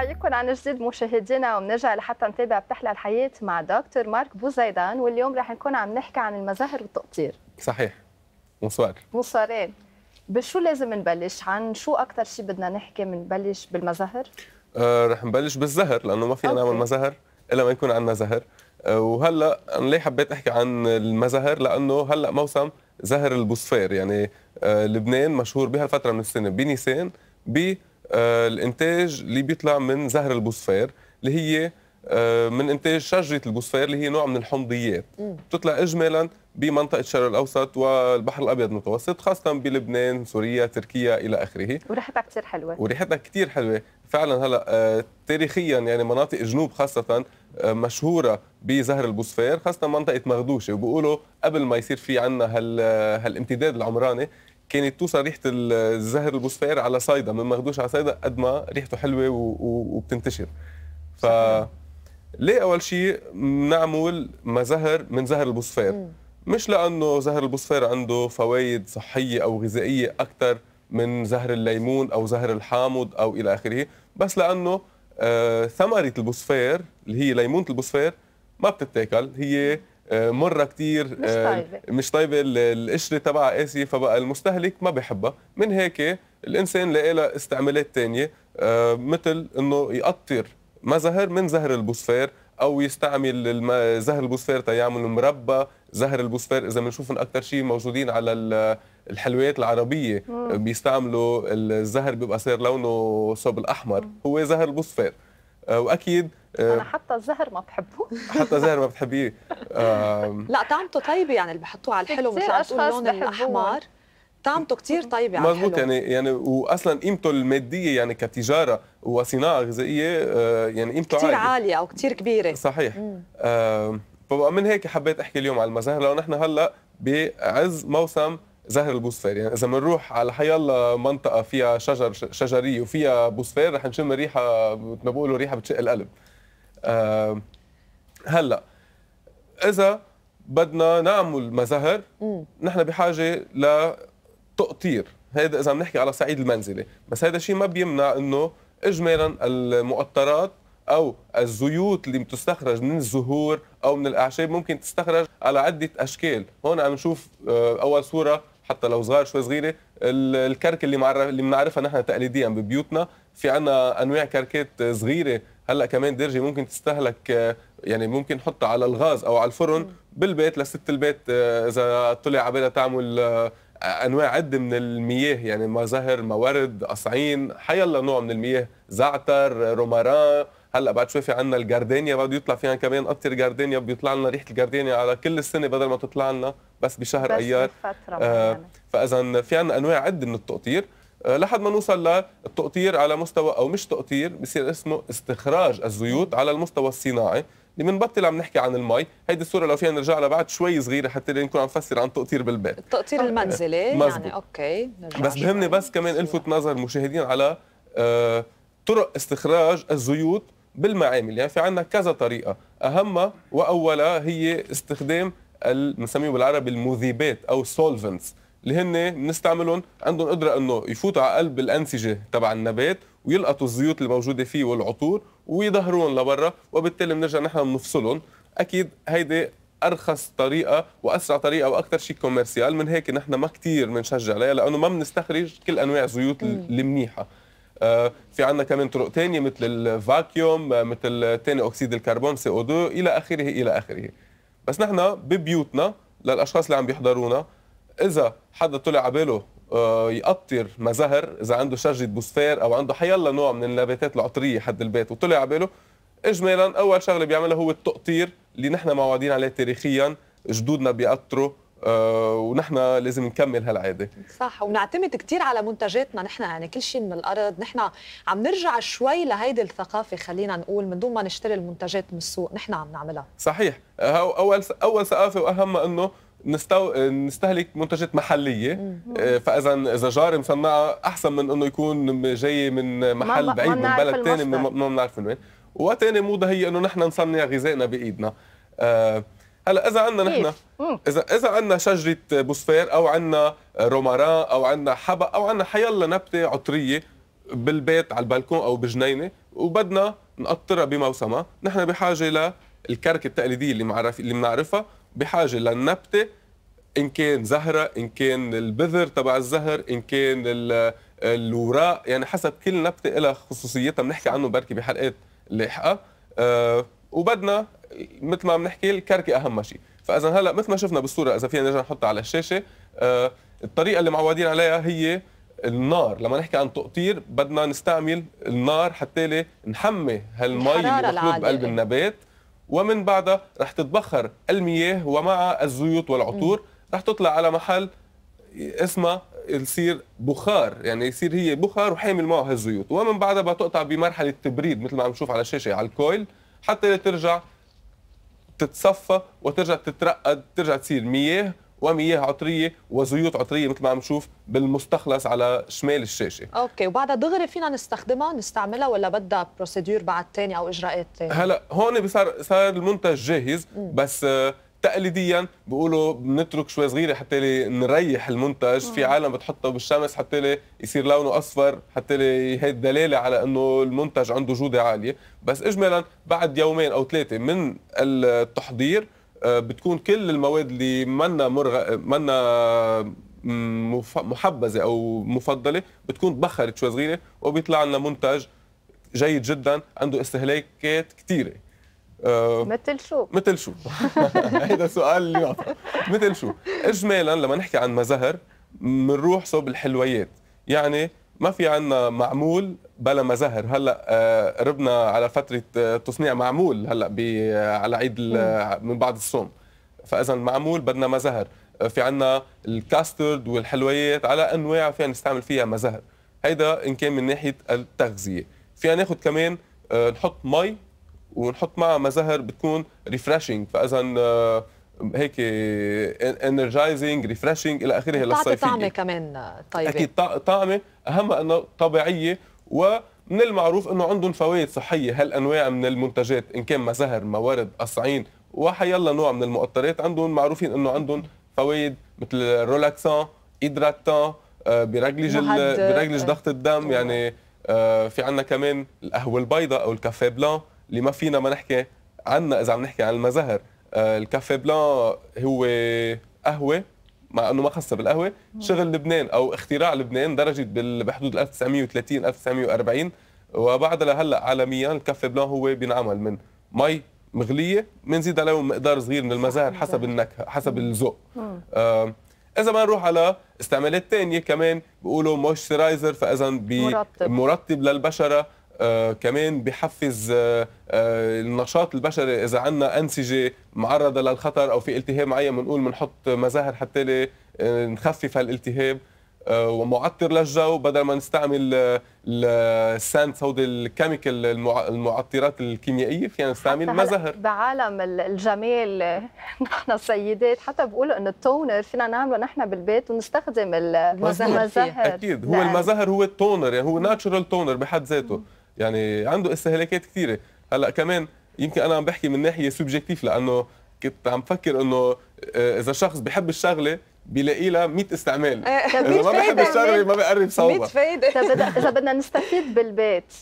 نحييكم عن جديد مشاهدينا وبنرجع لحتى نتابع بتحلى الحياه مع دكتور مارك بوزيدان واليوم رح نكون عم نحكي عن المظاهر والتقطير صحيح مصور مصورين بشو لازم نبلش عن شو اكثر شيء بدنا نحكي بنبلش بالمظاهر أه رح نبلش بالزهر لانه ما فينا نعمل مظاهر الا ما يكون عندنا زهر أه وهلا انا ليه حبيت احكي عن المزهر لانه هلا موسم زهر البوسفير يعني أه لبنان مشهور بهالفتره من السنه بنيسان بي آه، الانتاج اللي بيطلع من زهر البوسفير اللي هي آه، من انتاج شجره البوسفير اللي هي نوع من الحمضيات بتطلع اجمالا بمنطقه الشرق الاوسط والبحر الابيض المتوسط خاصه بلبنان سوريا تركيا الى اخره وريحتها كثير حلوه وريحتها كثير حلوه فعلا هلا آه، تاريخيا يعني مناطق جنوب خاصه مشهوره بزهر البوسفير خاصه منطقه مغدوشه وبيقولوا قبل ما يصير في عندنا هال هالامتداد العمراني كانت توصل ريحه الزهر البوسفير على صيدا من ماخدوش على صيدا قد ما ريحته حلوه وبتنتشر ف ليه اول شيء بنعمل مزهر من زهر البوسفير مش لانه زهر البوسفير عنده فوائد صحيه او غذائيه اكثر من زهر الليمون او زهر الحامض او الى اخره بس لانه آه ثمره البوسفير اللي هي ليمونه البوسفير ما بتتاكل هي آه، مره كثير مش آه، طيبه مش طيبه القشره تبعها قاسيه فبقى المستهلك ما بحبها من هيك الانسان لقى لها استعمالات ثانيه آه، مثل انه يقطر مزهر من زهر البوسفير او يستعمل زهر البوسفير تيعمل مربى زهر البوسفير اذا بنشوفهم اكثر شيء موجودين على الحلويات العربيه مم. بيستعملوا الزهر بيبقى صار لونه صوب الاحمر مم. هو زهر البوسفير واكيد انا حتى الزهر ما بحبه حتى زهر ما بتحبيه لا طعمته طيبه يعني اللي بحطوه على الحلو مثلا عم تقول اللون الاحمر طعمته كثير طيبه على مزبوط يعني يعني واصلا قيمته الماديه يعني كتجاره وصناعه غذائيه آه، يعني قيمته كثير عاليه او كثير كبيره صحيح آه فمن هيك حبيت احكي اليوم على المزهر لو نحن هلا بعز موسم زهر البوسفير يعني اذا بنروح على الله منطقه فيها شجر شجريه وفيها بوسفير رح نشم ريحه ما بيقولوا ريحه بتشق القلب آه هلا اذا بدنا نعمل مزهر نحن بحاجه لتقطير هذا اذا بنحكي على صعيد المنزله بس هذا الشيء ما بيمنع انه اجمالا المقطرات او الزيوت اللي بتستخرج من الزهور او من الاعشاب ممكن تستخرج على عده اشكال هون عم نشوف آه، اول صوره حتى لو صغار شوي صغيره الكرك اللي معرف اللي بنعرفها نحن تقليديا ببيوتنا في عنا انواع كركات صغيره هلا كمان درجه ممكن تستهلك آه، يعني ممكن نحطها على الغاز او على الفرن بالبيت لست البيت آه، اذا طلع على بالها تعمل آه، انواع عده من المياه يعني ما موارد قصعين حيلا نوع من المياه زعتر رومران هلا بعد شوي في عندنا الجاردينيا بده يطلع فيها كمان قطر جاردينيا بيطلع لنا ريحه الجاردينيا على كل السنه بدل ما تطلع لنا بس بشهر بس ايار آه فاذا في عندنا انواع عده من التقطير آه لحد ما نوصل للتقطير على مستوى او مش تقطير بصير اسمه استخراج الزيوت على المستوى الصناعي اللي بنبطل عم نحكي عن المي هيدي الصوره لو فينا نرجع لها بعد شوي صغيره حتى نكون عم نفسر عن تقطير بالبيت التقطير المنزلي آه، يعني اوكي نرجع بس بهمني بس كمان الفت نظر المشاهدين على آه، طرق استخراج الزيوت بالمعامل يعني في عندنا كذا طريقه اهمها واولها هي استخدام بنسميه بالعربي المذيبات او سولفنتس اللي هن بنستعملهم عندهم قدره انه يفوتوا على قلب الانسجه تبع النبات ويلقطوا الزيوت اللي موجوده فيه والعطور ويظهرون لبرا وبالتالي بنرجع نحن بنفصلهم اكيد هيدي ارخص طريقه واسرع طريقه واكثر شيء كوميرسيال من هيك نحن ما كثير بنشجع عليها لانه ما بنستخرج كل انواع الزيوت المنيحه آه، في عندنا كمان طرق ثانيه مثل الفاكيوم آه، مثل ثاني اكسيد الكربون سي او 2 الى اخره الى اخره بس نحن ببيوتنا للاشخاص اللي عم بيحضرونا اذا حدا طلع عباله آه، يقطر مزهر اذا عنده شجره بوسفير او عنده حيلا نوع من النباتات العطريه حد البيت وطلع عباله اجمالا اول شغله بيعملها هو التقطير اللي نحن معودين عليه تاريخيا جدودنا بيقطروا آه ونحن لازم نكمل هالعاده صح ونعتمد كثير على منتجاتنا نحن يعني كل شيء من الارض نحن عم نرجع شوي لهيدي الثقافه خلينا نقول من دون ما نشتري المنتجات من السوق نحن عم نعملها صحيح اول اول ثقافه واهم انه نستو... نستهلك منتجات محليه آه، فاذا اذا جاري مصنعه احسن من انه يكون جاي من محل ما بعيد ما من بلد ثاني ما بنعرف من وين وثاني موضه هي انه نحن نصنع غذائنا بايدنا آه هلا اذا عندنا نحن اذا اذا عندنا شجره بوسفير او عندنا رومارا او عندنا حبق او عندنا حيالله نبته عطريه بالبيت على البلكون او بجنينه وبدنا نقطرها بموسمها نحن بحاجه للكركه التقليديه اللي معرف اللي بنعرفها بحاجه للنبته ان كان زهره ان كان البذر تبع الزهر ان كان الوراق يعني حسب كل نبته لها خصوصيتها بنحكي عنه بركي بحلقات لاحقه أه وبدنا مثل ما بنحكي الكركي اهم شيء فاذا هلا مثل ما شفنا بالصوره اذا فينا نرجع نحطها على الشاشه أه الطريقه اللي معودين عليها هي النار لما نحكي عن تقطير بدنا نستعمل النار حتى نحمي هالمي اللي بقلب النبات ومن بعدها رح تتبخر المياه ومع الزيوت والعطور رح تطلع على محل اسمها يصير بخار يعني يصير هي بخار وحامل معه هالزيوت ومن بعدها بتقطع بمرحله تبريد مثل ما عم نشوف على الشاشه على الكويل حتى ترجع تتصفى وترجع تترقد ترجع تصير مياه ومياه عطريه وزيوت عطريه مثل ما عم نشوف بالمستخلص على شمال الشاشه اوكي وبعدها دغري فينا نستخدمها نستعملها ولا بدها بروسيدور بعد ثانيه او اجراءات ثانيه هلا هون صار صار المنتج جاهز بس آه، تقليديا بيقولوا بنترك شوي صغيره حتى نريح المنتج مم. في عالم بتحطه بالشمس حتى لي يصير لونه اصفر حتى لي هي دلاله على انه المنتج عنده جوده عاليه بس اجمالا بعد يومين او ثلاثه من التحضير آه، بتكون كل المواد اللي منا مرغ منا محبذه او مفضله بتكون تبخرت شوي صغيره وبيطلع لنا منتج جيد جدا عنده استهلاكات كثيره آه، مثل شو؟ مثل شو؟ هيدا سؤال اللي مثل شو؟ اجمالا لما نحكي عن مزهر بنروح صوب الحلويات يعني ما في عندنا معمول بلا مزهر هلا قربنا آه، على فتره آه، تصنيع معمول هلا آه، على عيد من بعد الصوم فاذا معمول بدنا مزهر في عنا الكاسترد والحلويات على انواع فينا نستعمل فيها مزهر هيدا ان كان من ناحيه التغذيه فينا ناخذ كمان نحط مي ونحط معها مزهر بتكون ريفرشنج فاذا هيك انرجايزنج ريفرشنج الى اخره للصيفيه بتعطي طعمه كمان طيبه اكيد طعمه اهم انه طبيعيه ومن المعروف انه عندهم فوائد صحيه هالانواع من المنتجات ان كان مزهر موارد قصعين وحيلا نوع من المؤطرات عندهم معروفين انه عندهم فوائد مثل رولاكسان هيدراتان بيرجلج بيرجلج ضغط الدم يعني آه، في عندنا كمان القهوه البيضاء او الكافيه بلان اللي ما فينا ما نحكي عنها اذا عم نحكي عن المزهر آه، الكافيه بلان هو قهوه مع انه ما خاصه بالقهوه شغل لبنان او اختراع لبنان درجه بحدود 1930 1940 وبعد لهلا عالميا الكافي بلان هو بينعمل من مي مغليه بنزيد عليه مقدار صغير من المزهر حسب النكهه حسب الذوق اذا ما نروح على استعمالات ثانيه كمان بيقولوا مويسترايزر فاذا مرطب للبشره آه، كمان بحفز آه، آه، النشاط البشري اذا عندنا انسجه معرضه للخطر او في التهاب معين بنقول بنحط مزاهر حتى نخفف هالالتهاب ومعطر للجو بدل ما نستعمل الساند هودي الكيميكال المعطرات الكيميائيه فينا نستعمل مزهر بعالم الجمال نحن السيدات حتى بقولوا انه التونر فينا نعمله نحن بالبيت ونستخدم المزهر اكيد هو المزهر هو التونر يعني هو ناتشرال تونر بحد ذاته يعني عنده استهلاكات كثيره هلا كمان يمكن انا عم بحكي من ناحيه سوبجكتيف لانه كنت عم فكر انه آه، اذا شخص بحب الشغله بيلاقي لها 100 استعمال آه، اذا ما بحب الشغله ما بقرب صوبها 100 فايده اذا بدنا نستفيد بالبيت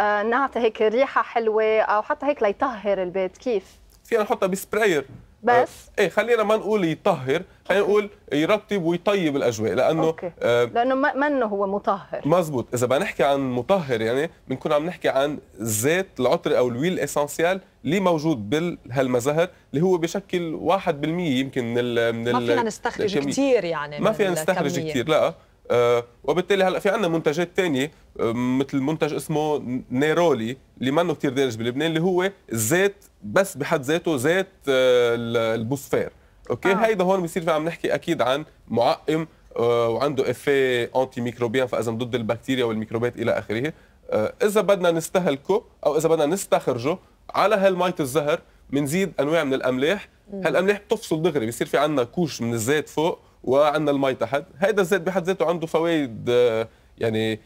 آه، نعطي هيك ريحه حلوه او حتى هيك ليطهر البيت كيف؟ فينا نحطها بسبراير بس آه، ايه خلينا ما نقول يطهر خلينا نقول يرطب ويطيب الاجواء لانه آه لانه منه هو مطهر مزبوط اذا بدنا نحكي عن مطهر يعني بنكون عم نحكي عن زيت العطر او الويل اسانسيال اللي موجود بهالمزهر اللي هو بشكل 1% يمكن من ال من ما فينا نستخرج كثير يعني ما فينا نستخرج كثير لا آه وبالتالي هلا في عندنا منتجات ثانيه آه، مثل منتج اسمه نيرولي اللي منه كثير دارج بلبنان اللي هو زيت بس بحد ذاته ذات آه، البوسفير اوكي آه. هيدا هون بصير عم نحكي اكيد عن معقم آه، وعنده افي انتي ميكروبيان فاذا ضد البكتيريا والميكروبات الى اخره آه، اذا بدنا نستهلكه او اذا بدنا نستخرجه على هالمية الزهر بنزيد انواع من الاملاح هالاملاح بتفصل دغري بصير في عندنا كوش من الزيت فوق وعندنا المي تحت هيدا الزيت بحد ذاته عنده فوائد يعني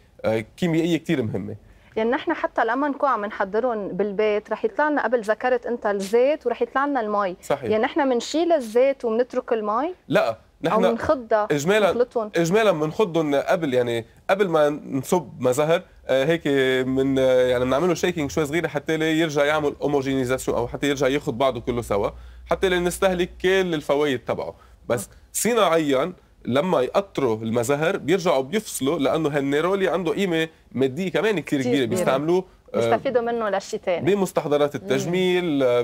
كيميائيه كثير مهمه لان يعني نحن حتى لما نكون عم نحضرهم بالبيت رح يطلع لنا قبل ذكرت انت الزيت ورح يطلع لنا المي صحيح يعني نحن بنشيل الزيت وبنترك المي لا نحن بنخضها اجمالا اجمالا بنخضهم قبل يعني قبل ما نصب مزهر آه، هيك من آه، يعني بنعمله شيكينج شوي صغيره حتى لي يرجع يعمل اوموجينيزاسيون او حتى يرجع ياخذ بعضه كله سوا حتى لنستهلك كل الفوائد تبعه بس آه. صناعيا لما يقطروا المزهر بيرجعوا بيفصلوا لانه هالنيرولي عنده قيمه ماديه كمان كثير كبيره بيستعملوه آه، بيستفيدوا منه لشيء ثاني بمستحضرات التجميل آه،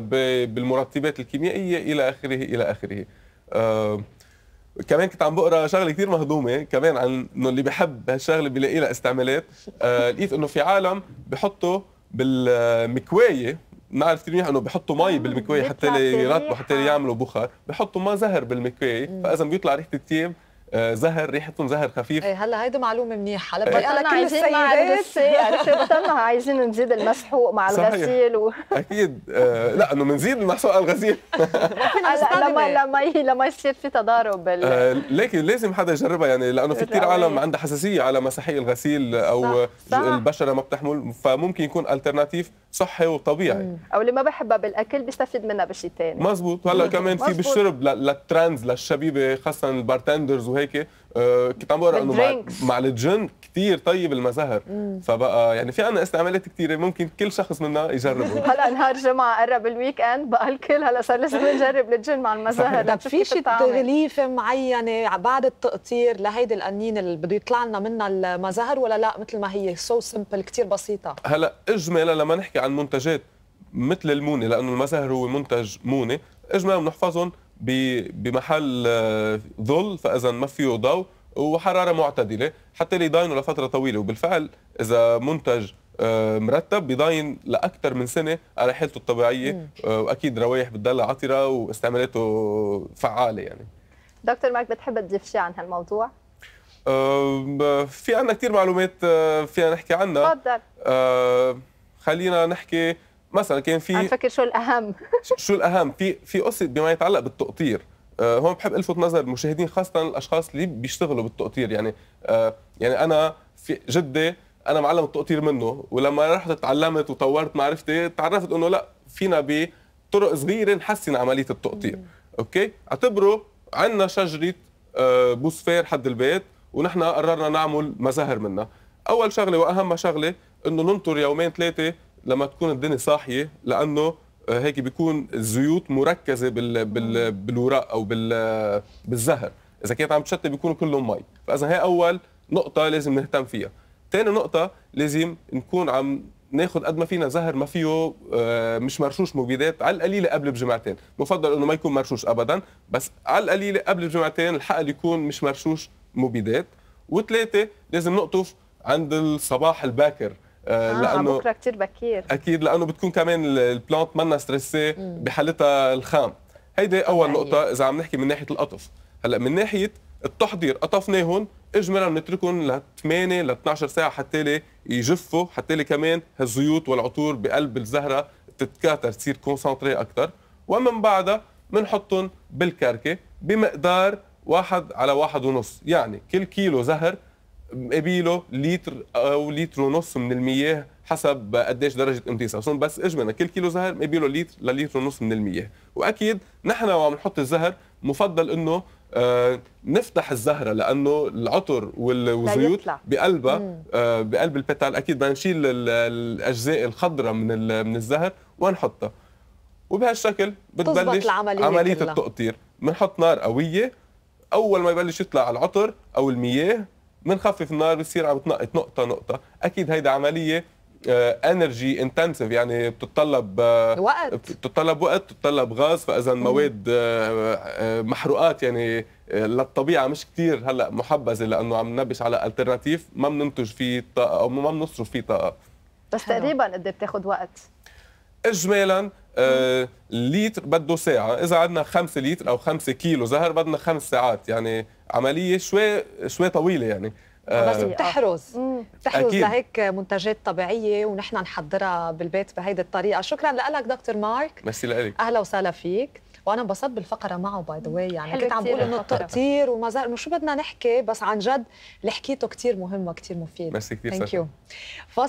بالمرطبات الكيميائيه الى اخره الى اخره آه، كمان كنت عم بقرا شغله كثير مهضومه كمان عن انه اللي بحب هالشغله بيلاقي لها استعمالات لقيت انه في عالم بحطوا بالمكوايه بنعرف كثير منيح انه بحطوا مي بالمكوايه حتى يرطبوا حتى يعملوا بخار بحطوا ما زهر بالمكوايه فاذا بيطلع ريحه الثياب آه، زهر ريحتهم زهر خفيف ايه هلا هيدي معلومه منيحه على انا إيه، كل السيدات عايزين نزيد المسحوق مع الغسيل و... اكيد آه لا انه بنزيد المسحوق على الغسيل لما لما لما يصير في تضارب بال... آه لكن لازم حدا يجربها يعني لانه في كثير عالم عندها حساسيه على مساحيق الغسيل او صح. البشره ما بتحمل فممكن يكون الترناتيف صحي وطبيعي مم. او اللي ما بحبها بالاكل بيستفيد منها بشيء ثاني مزبوط هلا كمان في بالشرب للترانز للشبيبه خاصه البارتندرز وهي هيك آه، كنت عم بقرا انه مع, مع الجن كثير طيب المزهر فبقى يعني في عنا استعمالات كثيره ممكن كل شخص منا يجربه هلا نهار جمعه قرب الويك اند بقى الكل هلا صار لازم نجرب الجن مع المزهر طب في شيء تغليفه معينه بعد التقطير لهيدي القنينه اللي بده يطلع لنا منها المزهر ولا لا مثل ما هي سو so سمبل كثير بسيطه هلا اجمالا لما نحكي عن منتجات مثل المونه لانه المزهر هو منتج مونه اجمالا بنحفظهم بمحل آه، ظل فاذا ما فيه ضوء وحراره معتدله حتى يضاينوا لفتره طويله وبالفعل اذا منتج آه، مرتب بيضاين لاكثر من سنه على حالته الطبيعيه آه، واكيد روايح بتضلها عطره واستعمالاته فعاله يعني دكتور ماك بتحب تضيف شيء عن هالموضوع؟ في عنا كثير معلومات فينا نحكي عنها تفضل خلينا نحكي مثلا كان في عم فكر شو الاهم شو الاهم في في قصه بما يتعلق بالتقطير آه، هون بحب الفت نظر المشاهدين خاصه الاشخاص اللي بيشتغلوا بالتقطير يعني آه، يعني انا في جدي انا معلم التقطير منه ولما رحت تعلمت وطورت معرفتي تعرفت انه لا فينا بطرق صغيره نحسن عمليه التقطير اوكي اعتبروا عندنا شجره آه، بوسفير حد البيت ونحن قررنا نعمل مزاهر منها اول شغله واهم شغله انه ننطر يومين ثلاثه لما تكون الدنيا صاحيه لانه آه، هيك بيكون الزيوت مركزه بال بال بالوراق او بال بالزهر اذا كانت عم تشتي بيكونوا كلهم مي فاذا هي اول نقطه لازم نهتم فيها ثاني نقطه لازم نكون عم ناخذ قد ما فينا زهر ما فيه آه، مش مرشوش مبيدات على القليله قبل بجمعتين بفضل انه ما يكون مرشوش ابدا بس على القليله قبل بجمعتين الحقل يكون مش مرشوش مبيدات وثلاثه لازم نقطف عند الصباح الباكر آه، آه، لانه بكره كثير بكير اكيد لانه بتكون كمان البلانت منا ستريسي بحالتها الخام هيدي اول نقطه اذا عم نحكي من ناحيه القطف هلا من ناحيه التحضير قطفناهم اجمالا بنتركهم ل 8 ل 12 ساعه حتى لي يجفوا حتى لي كمان الزيوت والعطور بقلب الزهره تتكاثر تصير كونسنتري اكثر ومن بعدها بنحطهم بالكركه بمقدار واحد على واحد ونص يعني كل كيلو زهر قبيله لتر او لتر ونص من المياه حسب قديش درجه امتصاصهم بس اجمالا كل كيلو زهر قبيله لتر لتر ونص من المياه واكيد نحن وعم نحط الزهر مفضل انه آه نفتح الزهره لانه العطر والزيوت بقلبها آه بقلب البتال اكيد بدنا نشيل الاجزاء الخضراء من من الزهر ونحطها وبهالشكل بتبلش العمليه عمليه التقطير بنحط نار قويه اول ما يبلش يطلع العطر او المياه بنخفف النار بتصير عم تنقط نقطه نقطه اكيد هيدا عمليه انرجي آه، انتنسيف يعني بتتطلب آه، وقت بتتطلب وقت بتتطلب غاز فاذا مواد آه، محروقات يعني للطبيعه مش كثير هلا محبذه لانه عم ننبش على الترناتيف ما بننتج فيه طاقه او ما بنصرف فيه طاقه بس تقريبا قد إيه بتاخذ وقت اجمالا آه لتر بده ساعه اذا عندنا 5 لتر او 5 كيلو زهر بدنا خمس ساعات يعني عمليه شوي شوي طويله يعني آه، آه، بس بتحرز آه. بتحرز لهيك منتجات طبيعيه ونحن نحضرها بالبيت بهيدي الطريقه شكرا لك دكتور مارك ميرسي لك اهلا وسهلا فيك وانا انبسطت بالفقره معه باي ذا واي يعني كنت عم بقول انه التقطير وما زال انه شو بدنا نحكي بس عن جد اللي حكيته كثير مهم وكثير مفيد ميرسي كثير ثانك يو